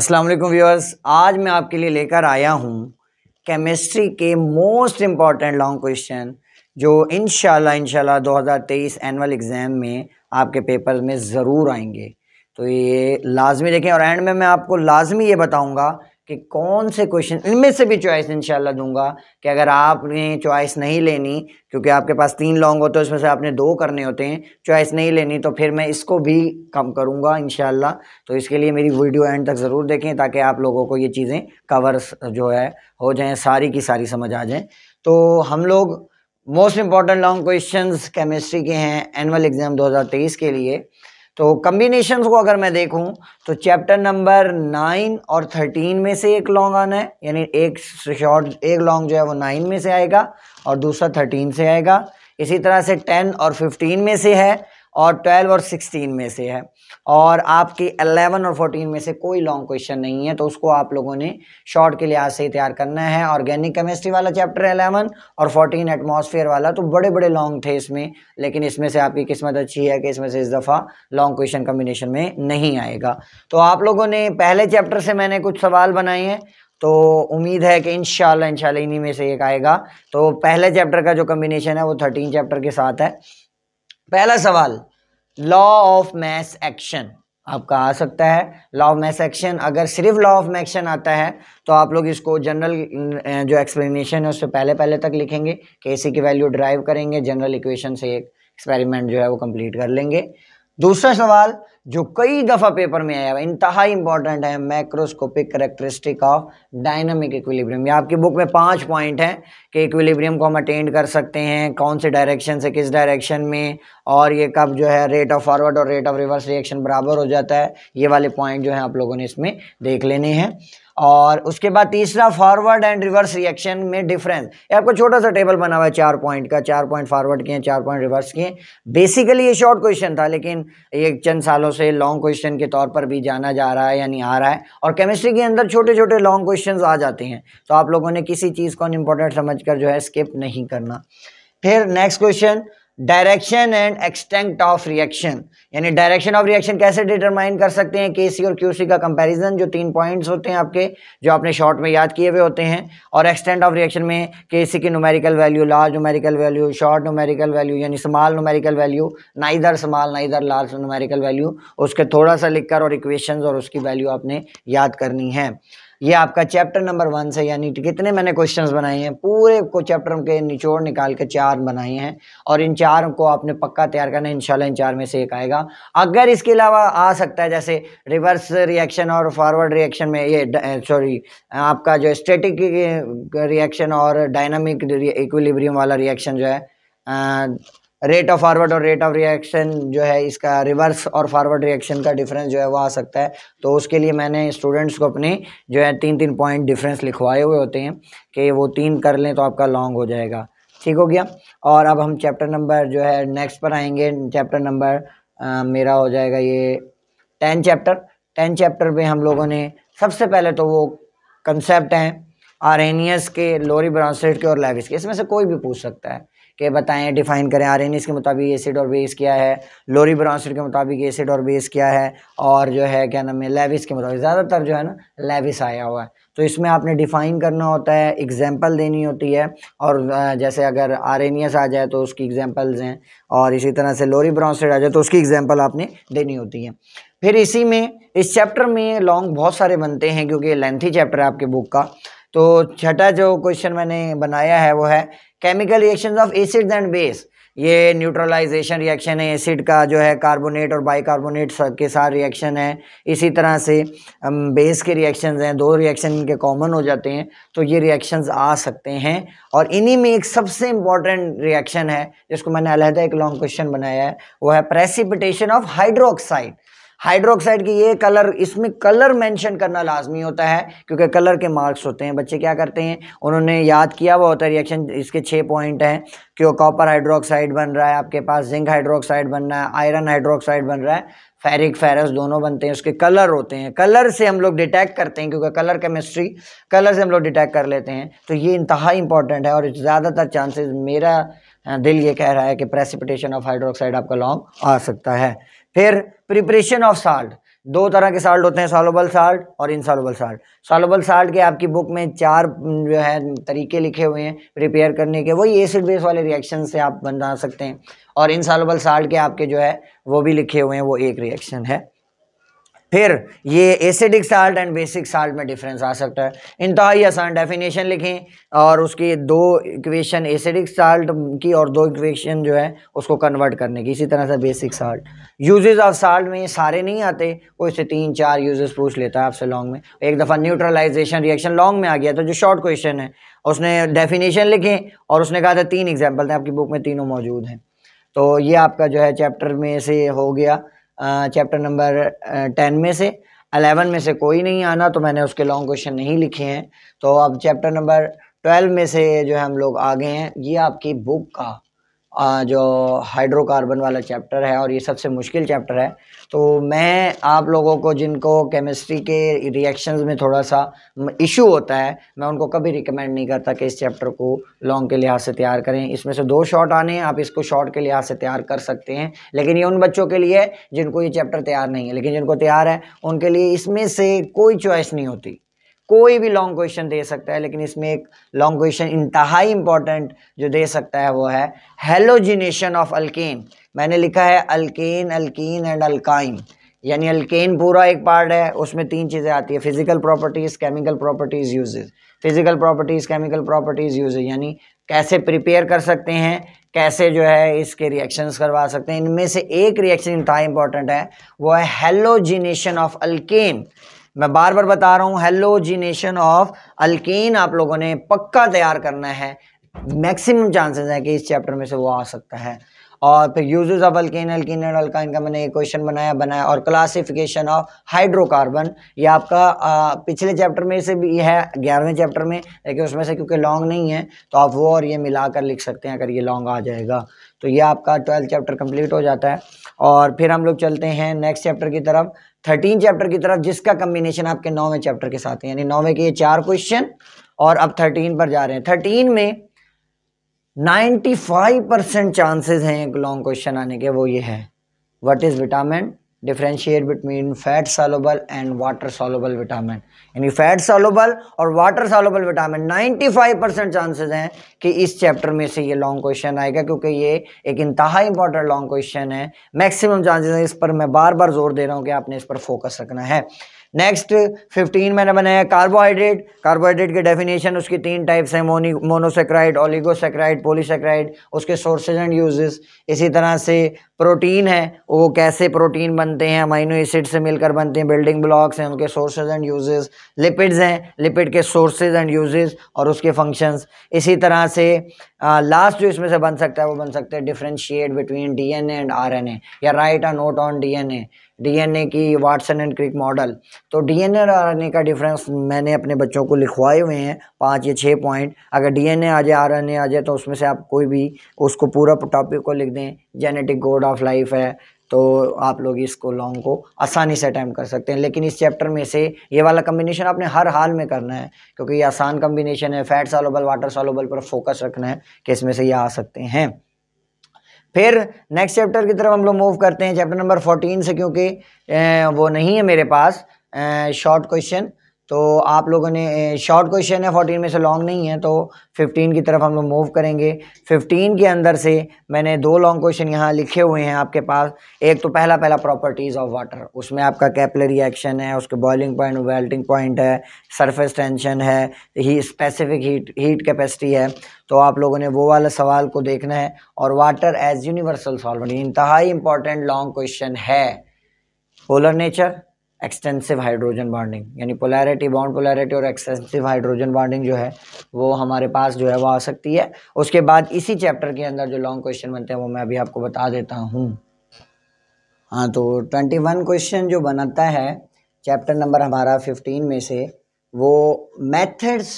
अस्सलाम वालेकुम व्यूअर्स आज मैं आपके लिए लेकर आया हूँ केमिस्ट्री के मोस्ट इम्पॉर्टेंट लॉन्ग क्वेश्चन जो इन शाला दो हज़ार तेईस एग्ज़ाम में आपके पेपर में ज़रूर आएंगे तो ये लाजमी देखें और एंड में मैं आपको लाजमी ये बताऊँगा कि कौन से क्वेश्चन इनमें से भी चॉइस इंशाल्लाह दूंगा कि अगर आपने चॉइस नहीं लेनी क्योंकि आपके पास तीन लॉन्ग होते हैं उसमें से आपने दो करने होते हैं चॉइस नहीं लेनी तो फिर मैं इसको भी कम करूंगा इंशाल्लाह तो इसके लिए मेरी वीडियो एंड तक ज़रूर देखें ताकि आप लोगों को ये चीज़ें कवर जो है हो जाएँ सारी की सारी समझ आ जाएँ तो हम लोग most important long question chemistry के हैं एनअल एग्ज़ाम दो के लिए तो कम्बिनेशन को अगर मैं देखूं तो चैप्टर नंबर नाइन और थर्टीन में से एक लॉन्ग आना है यानी एक शॉर्ट एक लॉन्ग जो है वो नाइन में से आएगा और दूसरा थर्टीन से आएगा इसी तरह से टेन और फिफ्टीन में से है और ट्वेल्व और सिक्सटीन में से है और आपके 11 और 14 में से कोई लॉन्ग क्वेश्चन नहीं है तो उसको आप लोगों ने शॉर्ट के लिहाज से ही तैयार करना है ऑर्गेनिक केमिस्ट्री वाला चैप्टर 11 और 14 एटमॉस्फेयर वाला तो बड़े बड़े लॉन्ग थे इसमें लेकिन इसमें से आपकी किस्मत अच्छी है कि इसमें से इस दफ़ा लॉन्ग क्वेश्चन कम्बिनेशन में नहीं आएगा तो आप लोगों ने पहले चैप्टर से मैंने कुछ सवाल बनाए हैं तो उम्मीद है कि इन शाला इन्हीं में से एक आएगा तो पहले चैप्टर का जो कम्बिनेशन है वो थर्टीन चैप्टर के साथ है पहला सवाल लॉ ऑफ मैस एक्शन आपका आ सकता है लॉ ऑफ मैस एक्शन अगर सिर्फ लॉ ऑफ मैक्शन आता है तो आप लोग इसको जनरल जो एक्सप्लेनेशन है उससे पहले पहले तक लिखेंगे के सी की वैल्यू ड्राइव करेंगे जनरल इक्वेशन से एक एक्सपेरिमेंट जो है वो कंप्लीट कर लेंगे दूसरा सवाल जो कई दफ़ा पेपर में आया हुआ इंतहा इंपॉर्टेंट है macroscopic characteristic of dynamic equilibrium ये आपकी बुक में पांच पॉइंट हैं कि इक्विलिब्रियम को हम अटेंड कर सकते हैं कौन से डायरेक्शन से किस डायरेक्शन में और ये कब जो है रेट ऑफ फॉरवर्ड और रेट ऑफ रिवर्स रिएक्शन बराबर हो जाता है ये वाले पॉइंट जो है आप लोगों ने इसमें देख लेने हैं और उसके बाद तीसरा फॉरवर्ड एंड रिवर्स रिएक्शन में डिफरेंस ये आपको छोटा सा टेबल बना हुआ है चार पॉइंट का चार पॉइंट फॉरवर्ड किए चार पॉइंट रिवर्स किए बेसिकली ये शॉर्ट क्वेश्चन था लेकिन ये चंद सालों से लॉन्ग क्वेश्चन के तौर पर भी जाना जा रहा है यानी आ रहा है और केमिस्ट्री के अंदर छोटे छोटे लॉन्ग क्वेश्चन आ जाते हैं तो आप लोगों ने किसी चीज़ को इम्पोर्टेंट समझ कर जो है स्किप नहीं करना फिर next question direction and extent of reaction यानी डायरेक्शन ऑफ रिएक्शन कैसे डिटरमाइन कर सकते हैं के सी और क्यू सी का कंपेरिजन जो तीन पॉइंट्स होते हैं आपके जो आपने शॉर्ट में याद किए हुए होते हैं और एक्सटेंट ऑफ रिएक्शन में के सी की numerical value large numerical value short numerical value यानी स्मॉल नुमेरिकल वैल्यू ना इधर स्मॉल ना इधर लार्ज नुमेरिकल वैल्यू उसके थोड़ा सा लिखकर और इक्वेशन और उसकी वैल्यू आपने याद करनी है ये आपका चैप्टर नंबर वन से यानी कितने मैंने क्वेश्चंस बनाए हैं पूरे को चैप्टर के निचोड़ निकाल के चार बनाए हैं और इन चार को आपने पक्का तैयार करना है इंशाल्लाह इन चार में से एक आएगा अगर इसके अलावा आ सकता है जैसे रिवर्स रिएक्शन और फॉरवर्ड रिएक्शन में ये सॉरी आपका जो स्टेटिक रिएक्शन और डायनामिक इक्विलिब्रियम वाला रिएक्शन जो है रेट ऑफ फॉरवर्ड और रेट ऑफ रिएक्शन जो है इसका रिवर्स और फॉरवर्ड रिएक्शन का डिफरेंस जो है वो आ सकता है तो उसके लिए मैंने स्टूडेंट्स को अपने जो है तीन तीन पॉइंट डिफरेंस लिखवाए हुए होते हैं कि वो तीन कर लें तो आपका लॉन्ग हो जाएगा ठीक हो गया और अब हम चैप्टर नंबर जो है नेक्स्ट पर आएंगे चैप्टर नंबर मेरा हो जाएगा ये टेन चैप्टर टेन चैप्टर में हम लोगों ने सबसे पहले तो वो कंसेप्ट हैं आरेनियस के लोरी ब्रांसलेट के और लेविस के इसमें से कोई भी पूछ सकता है के बताएं डिफाइन करें आर के मुताबिक एसिड और बेस क्या है लोरी ब्रांसड के मुताबिक एसिड और बेस क्या है और जो है क्या नाम है लेविस के मुताबिक ज़्यादातर जो है ना लेविस आया हुआ है तो इसमें आपने डिफ़ाइन करना होता है एग्जाम्पल देनी होती है और जैसे अगर आर आ जाए तो उसकी एग्जाम्पल्स हैं और इसी तरह से लोरी ब्रांसड आ जाए तो उसकी एग्जाम्पल आपने देनी होती है फिर इसी में इस चैप्टर में लॉन्ग बहुत सारे बनते हैं क्योंकि लेंथी चैप्टर है आपके बुक का तो छठा जो क्वेश्चन मैंने बनाया है वो है chemical reactions of acid and base ये न्यूट्रलाइजेशन रिएक्शन है एसिड का जो है कार्बोनेट और बाइकार्बोनेट के साथ रिएक्शन है इसी तरह से बेस के रिएक्शंस हैं दो रिएक्शन इनके कॉमन हो जाते हैं तो ये रिएक्शंस आ सकते हैं और इन्हीं में एक सबसे इम्पॉर्टेंट रिएक्शन है जिसको मैंने अलहदा एक लॉन्ग क्वेश्चन बनाया है वो है प्रेसिपिटेशन ऑफ हाइड्रोक्साइड हाइड्रोक्साइड की ये कलर इसमें कलर मेंशन करना लाजमी होता है क्योंकि कलर के मार्क्स होते हैं बच्चे क्या करते हैं उन्होंने याद किया हुआ होता है रिएक्शन इसके छः पॉइंट हैं क्यों कॉपर हाइड्रोक्साइड बन रहा है आपके पास जिंक हाइड्रोक्साइड बन रहा है आयरन हाइड्रोक्साइड बन रहा है फेरिक फेरस दोनों बनते हैं उसके कलर होते हैं कलर से हम लोग डिटेक्ट करते हैं क्योंकि कलर केमिस्ट्री कलर से हम लोग डिटेक्ट कर लेते हैं तो ये इंतहा इंपॉर्टेंट है और ज़्यादातर चांसेज़ मेरा दिल ये कह रहा है कि प्रेसिपिटेशन ऑफ हाइड्रोक्साइड आपका लॉन्ग आ सकता है फिर प्रिपरेशन ऑफ साल्ट दो तरह के साल्ट होते हैं सॉलोबल साल्ट और इनसॉलोबल साल्ट सॉलोबल साल्ट के आपकी बुक में चार जो है तरीके लिखे हुए हैं प्रिपेयर करने के वही एसिड बेस वाले रिएक्शन से आप बना सकते हैं और इनसॉलोबल साल्ट के आपके जो है वो भी लिखे हुए हैं वो एक रिएक्शन है फिर ये acidic salt and basic salt में डिफरेंस आ सकता है इंतहाई आसान डेफिनेशन लिखें और उसकी दो इक्वेशन एसिडिक साल्ट की और दो इक्वेशन जो है उसको कन्वर्ट करने की इसी तरह से basic salt uses of salt में सारे नहीं आते कोई से तीन चार यूजेस पूछ लेता है आपसे लॉन्ग में एक दफ़ा न्यूट्रलाइजेशन रिएक्शन लॉन्ग में आ गया तो जो शॉर्ट क्वेश्चन है उसने डेफिनेशन लिखें और उसने कहा था तीन एग्जाम्पल थे आपकी बुक में तीनों मौजूद हैं तो ये आपका जो है चैप्टर में से हो गया चैप्टर नंबर टेन में से अलेवन में से कोई नहीं आना तो मैंने उसके लॉन्ग क्वेश्चन नहीं लिखे हैं तो अब चैप्टर नंबर ट्वेल्व में से जो है हम लोग आ गए हैं ये आपकी बुक का जो हाइड्रोकार्बन वाला चैप्टर है और ये सबसे मुश्किल चैप्टर है तो मैं आप लोगों को जिनको केमिस्ट्री के रिएक्शंस में थोड़ा सा इशू होता है मैं उनको कभी रिकमेंड नहीं करता कि इस चैप्टर को लॉन्ग के लिहाज से तैयार करें इसमें से दो शॉट आने हैं आप इसको शॉर्ट के लिहाज से तैयार कर सकते हैं लेकिन ये उन बच्चों के लिए जिनको ये चैप्टर तैयार नहीं है लेकिन जिनको तैयार है उनके लिए इसमें से कोई चॉइस नहीं होती कोई भी लॉन्ग क्वेश्चन दे सकता है लेकिन इसमें एक लॉन्ग क्वेश्चन इंतहा इम्पॉर्टेंट जो दे सकता है वो है हेलोजिनेशन ऑफ अल्केन मैंने लिखा है अल्केन अल्कीन एंड अल्काइन यानी अल्केन पूरा एक पार्ट है उसमें तीन चीज़ें आती है physical properties chemical properties uses physical properties chemical properties uses यानी कैसे प्रिपेयर कर सकते हैं कैसे जो है इसके रिएक्शंस करवा सकते हैं इनमें से एक रिएक्शन इतना इंपॉर्टेंट है वो है हेलोजिनेशन ऑफ अल्केन मैं बार बार बता रहा हूँ हेलोजिनेशन ऑफ अल्केन आप लोगों ने पक्का तैयार करना है मैक्सिमम चांसेस हैं कि इस चैप्टर में से वो आ सकता है और फिर uses of alkane alkene and alkyne का मैंने एक क्वेश्चन बनाया बनाया और क्लासिफिकेशन ऑफ हाइड्रोकार्बन ये आपका आ, पिछले चैप्टर में से भी है ग्यारहवें चैप्टर में लेकिन उसमें से क्योंकि लॉन्ग नहीं है तो आप वो और ये मिलाकर लिख सकते हैं अगर ये लॉन्ग आ जाएगा तो ये आपका ट्वेल्थ चैप्टर कंप्लीट हो जाता है और फिर हम लोग चलते हैं नेक्स्ट चैप्टर की तरफ थर्टीन चैप्टर की तरफ जिसका कम्बिनेशन आपके नौवें चैप्टर के साथ है यानी नौवें के ये चार क्वेश्चन और अब थर्टीन पर जा रहे हैं थर्टीन में नाइन्टी फाइव परसेंट चांसेज हैं एक लॉन्ग क्वेश्चन आने के वो ये है what is vitamin differentiate between fat soluble and water soluble vitamin यानी फैट सॉलोबल और water soluble vitamin 95 percent chances हैं कि इस चैप्टर में से ये लॉन्ग क्वेश्चन आएगा क्योंकि ये एक इंतहा इंपॉर्टेंट लॉन्ग क्वेश्चन है मैक्सिमम चांसेस हैं इस पर मैं बार बार जोर दे रहा हूँ कि आपने इस पर फोकस रखना है नेक्स्ट फिफ्टीन मैंने बनाया कार्बोहाइड्रेट कार्बोहाइड्रेट के डेफिनेशन उसकी तीन टाइप्स हैं मोनी मोनोसेक्राइड ओलिगोसेक्राइड पोलीसेक्राइड उसके सोर्सेज एंड यूजेस इसी तरह से प्रोटीन है वो कैसे प्रोटीन बनते हैं अमाइनो एसिड से मिलकर बनते हैं बिल्डिंग ब्लॉक्स हैं उनके सोर्सेज एंड यूजेस लिपिड्स हैं लिपिड के सोर्सेज एंड यूजेस और उसके फंक्शंस इसी तरह से लास्ट जो इसमें से बन सकता है वो बन सकता है differentiate between DNA and RNA या write a note on DNA DNA की वाटसन एंड क्रिक मॉडल तो डीएनए और आरएनए का डिफरेंस मैंने अपने बच्चों को लिखवाए हुए हैं पाँच या छः पॉइंट अगर डीएनए आ जाए आरएनए आ जाए तो उसमें से आप कोई भी उसको पूरा टॉपिक को लिख दें जेनेटिक कोड ऑफ लाइफ है तो आप लोग इसको लॉन्ग को आसानी से अटैम्प्ट कर सकते हैं लेकिन इस चैप्टर में से ये वाला कम्बिनेशन आपने हर हाल में करना है क्योंकि ये आसान कम्बिनेशन है फैट सॉलोबल वाटर सॉलोबल पर फोकस रखना है कि इसमें से ये आ सकते हैं फिर नेक्स्ट चैप्टर की तरफ हम लोग मूव करते हैं चैप्टर नंबर फोर्टीन से क्योंकि वो नहीं है मेरे पास शॉर्ट क्वेश्चन तो आप लोगों ने शॉर्ट क्वेश्चन है फोर्टीन में से लॉन्ग नहीं है तो फिफ्टीन की तरफ हम लोग मूव करेंगे फिफ्टीन के अंदर से मैंने दो लॉन्ग क्वेश्चन यहाँ लिखे हुए हैं आपके पास एक तो पहला पहला प्रॉपर्टीज़ ऑफ वाटर उसमें आपका कैपलरी एक्शन है उसके बॉइलिंग पॉइंट वेल्टिंग पॉइंट है सरफेस टेंशन है ही स्पेसिफिक हीट हीट कैपेसिटी है तो आप लोगों ने वो वाला सवाल को देखना है और वाटर एज यूनिवर्सल सॉल्वेंट इंतहाई इंपॉर्टेंट लॉन्ग क्वेश्चन है polar nature extensive hydrogen bonding यानी पोलैरिटी बॉन्ड पोलैरिटी और एक्सटेंसिव हाइड्रोजन बॉन्डिंग जो है वो हमारे पास जो है वो आ सकती है उसके बाद इसी चैप्टर के अंदर जो लॉन्ग क्वेश्चन बनते हैं वो मैं अभी आपको बता देता हूँ हाँ तो ट्वेंटी वन क्वेश्चन जो बनाता है चैप्टर नंबर हमारा फिफ्टीन में से वो methods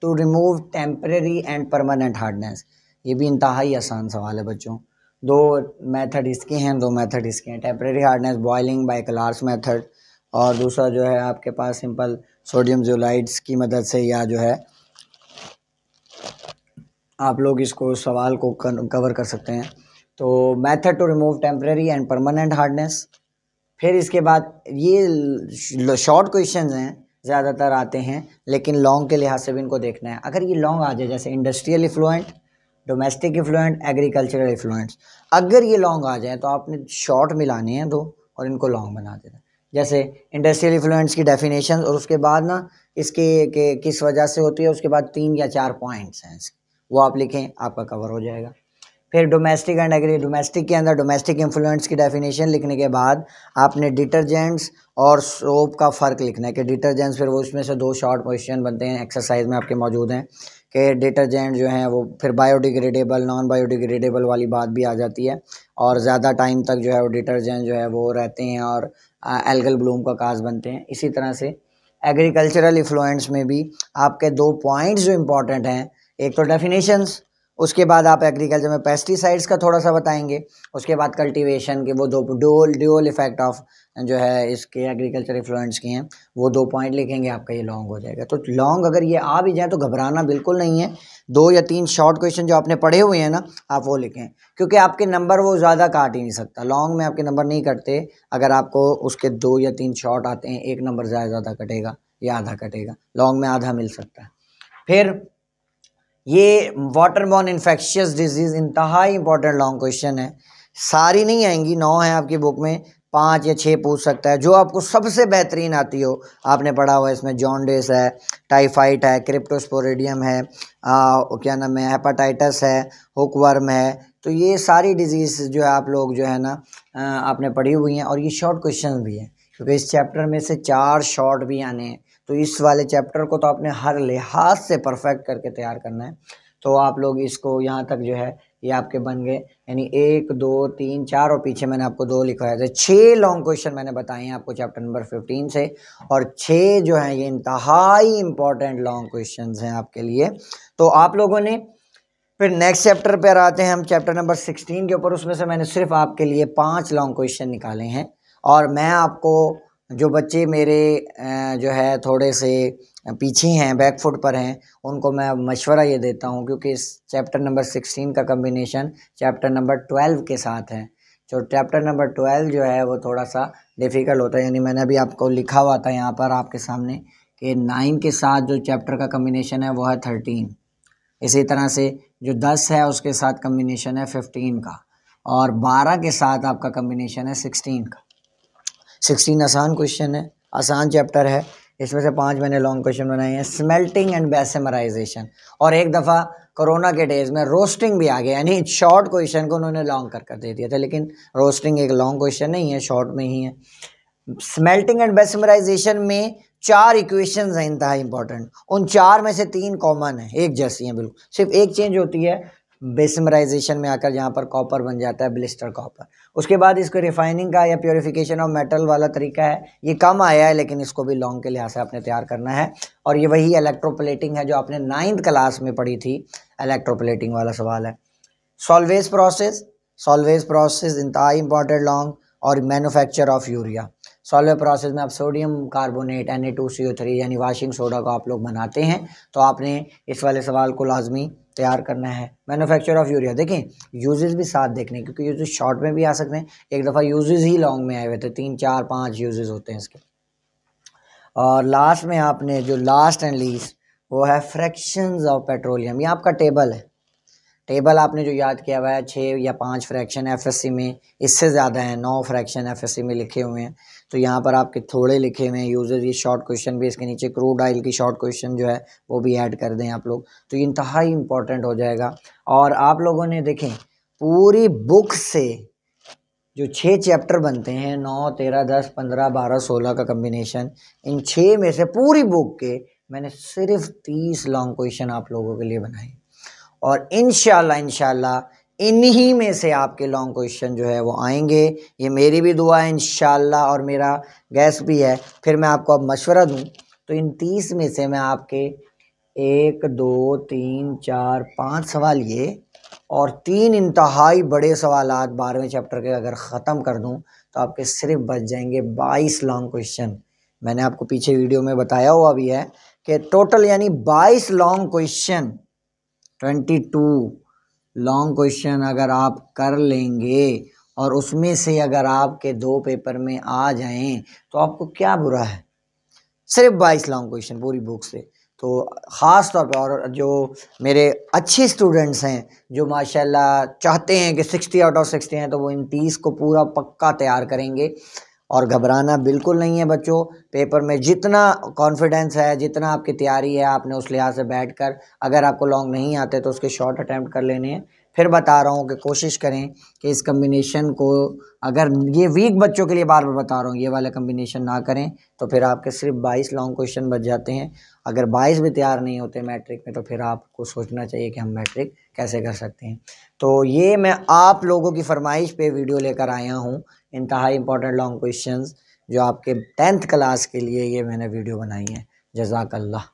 to remove temporary and permanent hardness ये भी इंतहाई आसान सवाल है बच्चों दो मेथड इसके हैं दो मेथड इसके हैं temporary hardness boiling by Clark's method और दूसरा जो है आपके पास सिंपल सोडियम जोलाइड्स की मदद से या जो है आप लोग इसको सवाल को कवर कर सकते हैं तो method to remove temporary and permanent hardness फिर इसके बाद ये शॉर्ट क्वेश्चन हैं ज़्यादातर आते हैं लेकिन लॉन्ग के लिहाज से भी इनको देखना है अगर ये लॉन्ग आ जाए जैसे industrial effluent domestic effluent agricultural effluents अगर ये लॉन्ग आ जाए तो आपने शॉर्ट मिलाने हैं दो और इनको लॉन्ग बना देना जैसे इंडस्ट्रियल इन्फ्लुएंस की डेफिनेशन और उसके बाद ना इसके के किस वजह से होती है उसके बाद तीन या चार पॉइंट्स हैं वो आप लिखें आपका कवर हो जाएगा फिर डोमेस्टिक एंड एग्री डोमेस्टिक के अंदर डोमेस्टिक इन्फ्लुएंस की डेफिनेशन लिखने के बाद आपने डिटर्जेंट्स और सोप का फ़र्क लिखना है कि डिटर्जेंट्स फिर वो उसमें से दो शॉर्ट क्वेश्चन बनते हैं एक्सरसाइज में आपके मौजूद हैं कि डिटर्जेंट जो हैं वो फिर बायोडिग्रेडेबल नॉन बायोडिग्रेडेबल वाली बात भी आ जाती है और ज़्यादा टाइम तक जो है वो डिटर्जेंट जो है वो रहते हैं और एल्गल ब्लूम का काज बनते हैं इसी तरह से एग्रीकल्चरल इफ्लुएंट्स में भी आपके दो पॉइंट्स जो इम्पॉर्टेंट हैं एक तो डेफिनेशंस उसके बाद आप एग्रीकल्चर में पेस्टिसाइड्स का थोड़ा सा बताएंगे उसके बाद कल्टीवेशन के वो दो डोल ड्यूल इफेक्ट ऑफ जो है इसके एग्रीकल्चर इन्फ्लुएंस के हैं वो दो पॉइंट लिखेंगे आपका ये लॉन्ग हो जाएगा तो लॉन्ग अगर ये आ भी जाए तो घबराना बिल्कुल नहीं है दो या तीन शॉर्ट क्वेश्चन जो आपने पढ़े हुए हैं ना आप वो लिखें क्योंकि आपके नंबर वो ज़्यादा काट ही नहीं सकता लॉन्ग में आपके नंबर नहीं कटते अगर आपको उसके दो या तीन शॉर्ट आते हैं एक नंबर ज़्यादा ज़्यादा कटेगा या आधा कटेगा लॉन्ग में आधा मिल सकता है फिर ये वाटर बॉर्न इन्फेक्शियस डिजीज़ इंतहा इंपॉर्टेंट लॉन्ग क्वेश्चन है सारी नहीं आएंगी नौ हैं आपकी बुक में पाँच या छः पूछ सकता है जो आपको सबसे बेहतरीन आती हो आपने पढ़ा हुआ इसमें जॉन्डिस है टाइफाइड है क्रिप्टोस्पोरेडियम है आ, क्या नाम है हेपाटाइटस है हुकवर्म है तो ये सारी डिजीज़ जो है आप लोग जो है ना आपने पढ़ी हुई हैं और ये शॉर्ट क्वेश्चन भी हैं क्योंकि इस चैप्टर में से चार शॉर्ट भी आने हैं तो इस वाले चैप्टर को तो आपने हर लिहाज से परफेक्ट करके तैयार करना है तो आप लोग इसको यहाँ तक जो है ये आपके बन गए यानी एक दो तीन चार और पीछे मैंने आपको दो लिखवाया था छः लॉन्ग क्वेश्चन मैंने बताए हैं आपको चैप्टर नंबर फिफ्टीन से और छः जो हैं ये इंतहाई इम्पॉर्टेंट लॉन्ग क्वेश्चन हैं आपके लिए तो आप लोगों ने फिर नेक्स्ट चैप्टर पर आते हैं हम चैप्टर नंबर सिक्सटीन के ऊपर उसमें से मैंने सिर्फ आपके लिए पाँच लॉन्ग क्वेश्चन निकाले हैं और मैं आपको जो बच्चे मेरे जो है थोड़े से पीछे हैं बैकफुट पर हैं उनको मैं मशवरा ये देता हूँ क्योंकि इस चैप्टर नंबर सिक्सटीन का कम्बिनेशन चैप्टर नंबर ट्वेल्व के साथ है जो चैप्टर नंबर ट्वेल्व जो है वो थोड़ा सा डिफ़िकल्ट होता है यानी मैंने अभी आपको लिखा हुआ था यहाँ पर आपके सामने कि नाइन के साथ जो चैप्टर का कम्बिनेशन है वो है थर्टीन इसी तरह से जो दस है उसके साथ कम्बिनेशन है फिफ्टीन का और बारह के साथ आपका कम्बिनेशन है सिक्सटीन का सिक्सटीन आसान क्वेश्चन है आसान चैप्टर है इसमें से पांच मैंने लॉन्ग क्वेश्चन बनाए हैं स्मेल्टिंग एंड बेसमराइजेशन और एक दफ़ा कोरोना के डेज में रोस्टिंग भी आ गया यानी शॉर्ट क्वेश्चन को उन्होंने लॉन्ग कर कर दे दिया था लेकिन रोस्टिंग एक लॉन्ग क्वेश्चन नहीं है शॉर्ट में ही है स्मेल्टिंग एंड बेसमराइजेशन में चार इक्वेशन हैं इंतहा इंपॉर्टेंट उन चार में से तीन कॉमन है एक जैसी हैं बिल्कुल सिर्फ एक चेंज होती है बेसमराइजेशन में आकर यहाँ पर कॉपर बन जाता है ब्लिस्टर कॉपर उसके बाद इसको रिफाइनिंग का या प्योरीफिकेशन ऑफ मेटल वाला तरीका है ये कम आया है लेकिन इसको भी लॉन्ग के लिहाज से आपने तैयार करना है और ये वही इलेक्ट्रोप्लेटिंग है जो आपने नाइन्थ क्लास में पढ़ी थी इलेक्ट्रोप्लेटिंग वाला सवाल है सॉल्वेज प्रोसेस सॉल्वेज प्रोसेस इंतहा इंपॉर्टेंट लॉन्ग और manufacture of urea Solvay process में आप sodium carbonate N A two C O three यानी वाशिंग सोडा को आप लोग बनाते हैं तो आपने इस वाले सवाल को लाजमी तैयार करना है मैन्युफैक्चर ऑफ यूरिया देखें यूजेस भी साथ देखने क्योंकि यूजेस शॉर्ट में भी आ सकते हैं एक दफ़ा यूजेस ही लॉन्ग में आए हुए थे तीन चार पाँच यूजेस होते हैं इसके और लास्ट में आपने जो लास्ट एंड लीस्ट वो है फ्रैक्शंस ऑफ पेट्रोलियम ये आपका टेबल है टेबल आपने जो याद किया हुआ है छः या पाँच फ्रैक्शन एफएससी में इससे ज़्यादा है नौ फ्रैक्शन एफएससी में लिखे हुए हैं तो यहाँ पर आपके थोड़े लिखे हुए हैं यूजर ये शॉर्ट क्वेश्चन भी इसके नीचे क्रूड आइल की शॉर्ट क्वेश्चन जो है वो भी ऐड कर दें आप लोग तो ये इंतहा इम्पॉर्टेंट हो जाएगा और आप लोगों ने देखें पूरी बुक से जो छः चैप्टर बनते हैं नौ तेरह दस पंद्रह बारह सोलह का कम्बिनेशन इन छः में से पूरी बुक के मैंने सिर्फ तीस लॉन्ग क्वेश्चन आप लोगों के लिए बनाए और इन शाला इन्हीं में से आपके लॉन्ग क्वेश्चन जो है वो आएंगे ये मेरी भी दुआ है इन और मेरा गैस भी है फिर मैं आपको अब मशवरा दूँ तो इन तीस में से मैं आपके एक दो तीन चार पाँच सवाल ये और तीन इंतहाई बड़े सवाल बारहवें चैप्टर के अगर ख़त्म कर दूँ तो आपके सिर्फ बच जाएंगे बाईस लॉन्ग क्वेश्चन मैंने आपको पीछे वीडियो में बताया हुआ भी है कि टोटल यानी बाईस long question twenty two long question अगर आप कर लेंगे और उसमें से अगर आपके दो पेपर में आ जाएं तो आपको क्या बुरा है सिर्फ बाईस लॉन्ग क्वेश्चन पूरी बुक से तो ख़ास तौर पर और जो मेरे अच्छे स्टूडेंट्स हैं जो माशाल्लाह चाहते हैं कि सिक्सटी आउट ऑफ सिक्सटी हैं तो वो इन तीस को पूरा पक्का तैयार करेंगे और घबराना बिल्कुल नहीं है बच्चों पेपर में जितना कॉन्फिडेंस है जितना आपकी तैयारी है आपने उस लिहाज से बैठ कर अगर आपको लॉन्ग नहीं आते तो उसके शॉर्ट अटैम्प्ट कर लेने हैं फिर बता रहा हूँ कि कोशिश करें कि इस कम्बिनेशन को अगर ये वीक बच्चों के लिए बार बार बता रहा हूँ ये वाला कम्बिनेशन ना करें तो फिर आपके सिर्फ बाईस लॉन्ग क्वेश्चन बच जाते हैं अगर बाईस भी तैयार नहीं होते मैट्रिक में तो फिर आपको सोचना चाहिए कि हम मैट्रिक कैसे कर सकते हैं तो ये मैं आप लोगों की फरमाइश पर वीडियो लेकर आया हूँ इंतहा इम्पॉर्टेंट लॉन्ग क्वेश्चन जो आपके टेंथ क्लास के लिए ये मैंने वीडियो बनाई है जजाकल्ला